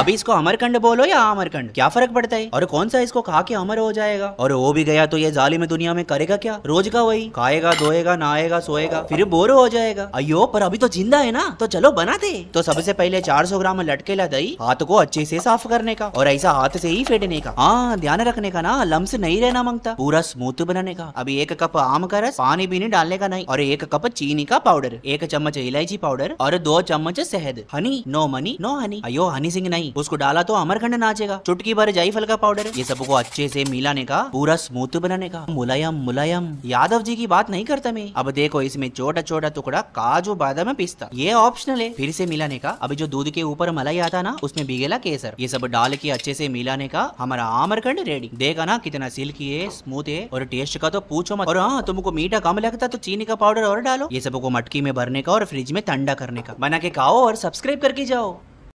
अभी इसको अमरकंड बोलो या अमरकंड क्या फर्क पड़ता है और कौन सा इसको खा के अमर हो जाएगा और वो भी गया तो ये जाली में दुनिया में करेगा क्या रोज का वही खाएगा धोएगा नहाएगा सोएगा फिर बोर हो जाएगा अयो पर अभी तो जिंदा है ना तो चलो बना दे तो सबसे पहले 400 ग्राम लटकेला दही हाथ को अच्छे से साफ करने का और ऐसा हाथ से ही फेटने का हाँ ध्यान रखने का ना लम्स नहीं रहना मांगता पूरा स्मूथ बनाने का अभी एक कप आम का रस पानी पीने डालने का नहीं और एक कप चीनी का पाउडर एक चम्मच इलायची पाउडर और दो चम्मच शहद honey no money no honey अयो हनी सिंह नहीं नहीं उसको डाला तो अमरखंड नाचेगा चुटकी भर जायफल का पाउडर ये सबको अच्छे से मिलाने का पूरा स्मूथ बनाने का मुलायम मुलायम यादव जी की बात नहीं करता मैं अब देखो इसमें छोटा छोटा टुकड़ा काजू बादाम में पिस्ता ये ऑप्शनल है फिर से मिलाने का अभी जो दूध के ऊपर मलाई आता ना उसमें बिगेला केसर ये सब डाल के अच्छे से मिलाने का हमारा आमरखंड रेडी देखा ना कितना सिल्की है स्मूथ है और टेस्ट का तो पूछो मत और हाँ तुमको मीठा कम लगता तो चीनी का पाउडर और डालो ये सबको मटकी में भरने का और फ्रिज में ठंडा करने का बना के खाओ और सब्सक्राइब करके जाओ